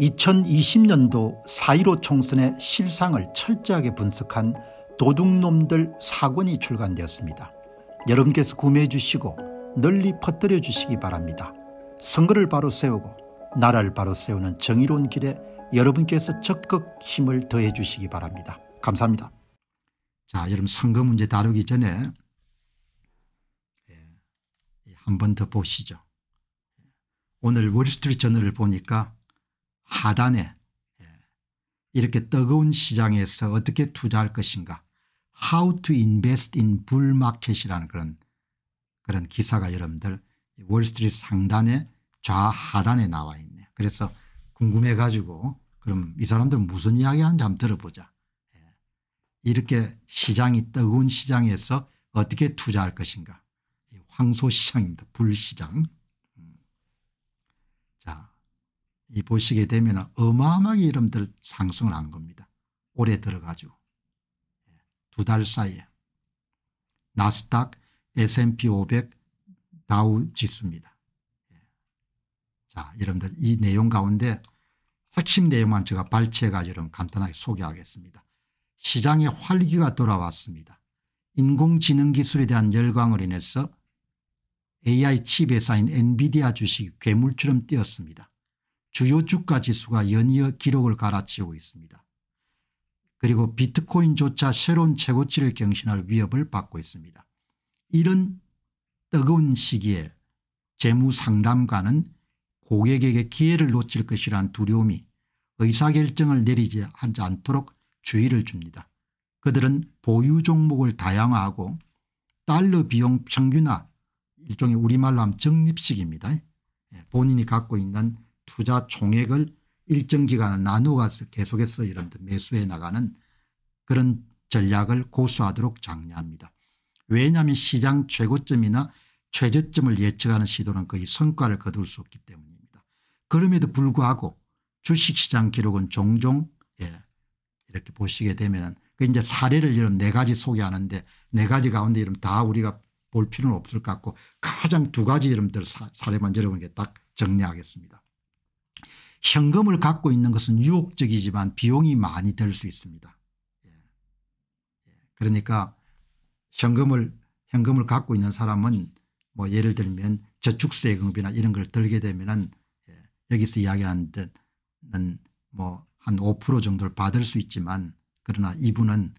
2020년도 4.15 총선의 실상을 철저하게 분석한 도둑놈들 사권이 출간되었습니다. 여러분께서 구매해 주시고 널리 퍼뜨려 주시기 바랍니다. 선거를 바로 세우고 나라를 바로 세우는 정의로운 길에 여러분께서 적극 힘을 더해 주시기 바랍니다. 감사합니다. 자 여러분 선거 문제 다루기 전에 예, 예, 한번 더 보시죠. 오늘 월스트리트 저널을 보니까 하단에 예, 이렇게 뜨거운 시장에서 어떻게 투자할 것인가 How to invest in bull market이라는 그런 그런 기사가 여러분들 월스트리트 상단에 좌하단에 나와 있네요. 그래서 궁금해 가지고 그럼 이 사람들 무슨 이야기 하는지 한번 들어보자. 예, 이렇게 시장이 뜨거운 시장에서 어떻게 투자할 것인가. 황소시장입니다. 불시장. 음. 자이 보시게 되면 어마어마하게 이름들 상승을 한 겁니다. 올해 들어가지두달 예. 사이에 나스닥 S&P 500 다우 지수입니다. 예. 자 여러분들 이 내용 가운데 핵심 내용만 제가 발췌해가지고 여러분 간단하게 소개하겠습니다. 시장에 활기가 돌아왔습니다. 인공지능 기술에 대한 열광을 인해서 AI 칩에 쌓인 엔비디아 주식이 괴물처럼 뛰었습니다. 주요 주가 지수가 연이어 기록을 갈아치우고 있습니다. 그리고 비트코인조차 새로운 최고치를 경신할 위협을 받고 있습니다. 이런 뜨거운 시기에 재무 상담가는 고객에게 기회를 놓칠 것이란 두려움이 의사결정을 내리지 않도록 주의를 줍니다. 그들은 보유 종목을 다양화하고 달러 비용 평균화 일종의 우리말로 하면 적립식입니다. 예, 본인이 갖고 있는 투자 총액을 일정 기간을 나누어서 계속해서 여러분들 매수해 나가는 그런 전략을 고수하도록 장려합니다. 왜냐하면 시장 최고점이나 최저점을 예측하는 시도는 거의 성과를 거둘 수 없기 때문입니다. 그럼에도 불구하고 주식시장 기록은 종종 예, 이렇게 보시게 되면 그 이제 사례를 이런 네 가지 소개하는데 네 가지 가운데 이름 다 우리가 볼 필요는 없을 것 같고 가장 두 가지 이름들 사례만 여러분에딱 정리하겠습니다. 현금을 갖고 있는 것은 유혹적이지만 비용이 많이 들 수 있습니다. 예. 예. 그러니까 현금을 현금을 갖고 있는 사람은 뭐 예를 들면 저축세 금비나 이런 걸 들게 되면은 예, 여기서 이야기하는 듯은 뭐한 5% 정도를 받을 수 있지만 그러나 이분은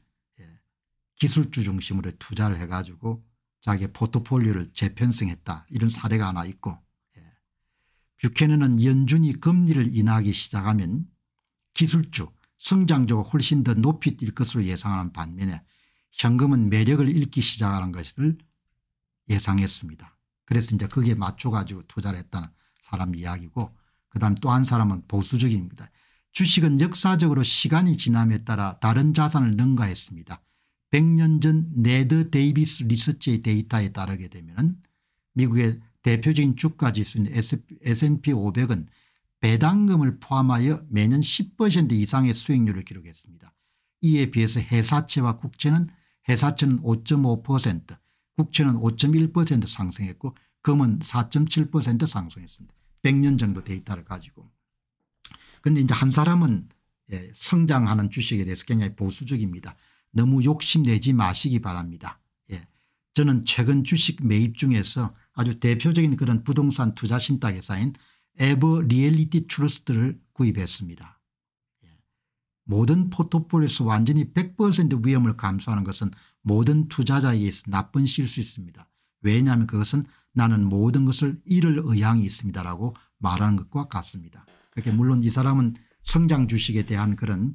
기술주 중심으로 투자를 해가지고 자기 포트폴리오를 재편성했다 이런 사례가 하나 있고 뷰캐넌은 연준이 금리를 인하기 시작하면 기술주 성장주가 훨씬 더 높이 뛸 것으로 예상하는 반면에 현금은 매력을 잃기 시작하는 것을 예상했습니다. 그래서 이제 거기에 맞춰가지고 투자를 했다는 사람 이야기고 그다음 또 한 사람은 보수적입니다. 주식은 역사적으로 시간이 지남에 따라 다른 자산을 능가했습니다. 100년 전 네드 데이비스 리서치의 데이터에 따르게 되면 미국의 대표적인 주가지 수인 S&P 500은 배당금을 포함하여 매년 10% 이상의 수익률을 기록했습니다. 이에 비해서 회사채와 국채는 회사채는 5.5% 국채는 5.1% 상승했고 금은 4.7% 상승했습니다. 100년 정도 데이터를 가지고. 그런데 이제 한 사람은 예, 성장하는 주식에 대해서 굉장히 보수적입니다. 너무 욕심내지 마시기 바랍니다. 예, 저는 최근 주식 매입 중에서 아주 대표적인 그런 부동산 투자 신탁회사인 에버 리얼리티 트루스트를 구입했습니다. 예. 모든 포트폴리오에서 완전히 100% 위험을 감수하는 것은 모든 투자자에게 나쁜 실수 있습니다. 왜냐하면 그것은 나는 모든 것을 잃을 의향이 있습니다라고 말하는 것과 같습니다. 그렇게 물론 이 사람은 성장 주식에 대한 그런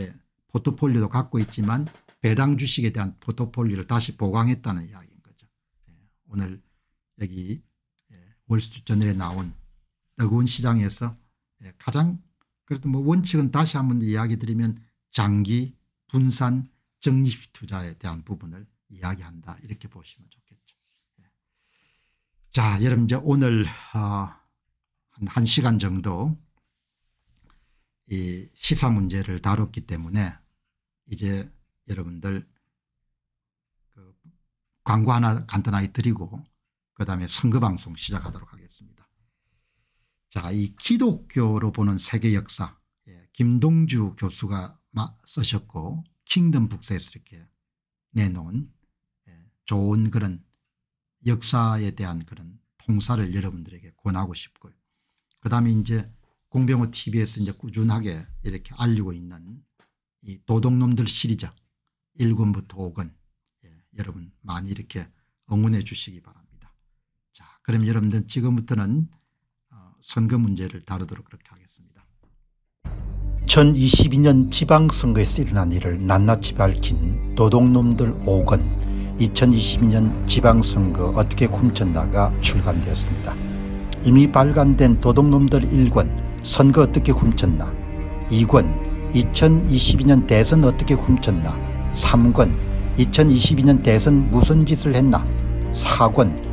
예, 포트폴리오도 갖고 있지만 배당 주식에 대한 포트폴리오를 다시 보강했다는 이야기인 거죠. 예, 오늘 여기 예, 월스트리트저널에 나온 더운 시장에서 예, 가장 그래도 뭐 원칙은 다시 한 번 이야기 드리면 장기 분산 적립 투자에 대한 부분을 이야기한다 이렇게 보시면 좋겠죠. 예. 자 여러분 이제 오늘 어, 한 1시간 정도 이 시사 문제를 다뤘기 때문에 이제 여러분들 그 광고 하나 간단하게 드리고 그다음에 선거방송 시작하도록 하겠습니다. 자, 이 기독교로 보는 세계 역사 예, 김동주 교수가 쓰셨고 킹덤 북스에서 이렇게 내놓은 예, 좋은 그런 역사에 대한 그런 통사를 여러분들에게 권하고 싶고요. 그다음에 이제 공병호 tv에서 이제 꾸준하게 이렇게 알리고 있는 이 도둑놈들 시리즈 1권부터 5권 예, 여러분 많이 이렇게 응원해 주시기 바랍니다. 그럼 여러분들 지금부터는 어, 선거 문제를 다루도록 그렇게 하겠습니다. 2022년 지방선거에서 일어난 일을 낱낱이 밝힌 도둑놈들 5권 2022년 지방선거 어떻게 훔쳤나가 출간되었습니다. 이미 발간된 도둑놈들 1권 선거 어떻게 훔쳤나 2권 2022년 대선 어떻게 훔쳤나 3권 2022년 대선 무슨 짓을 했나 4권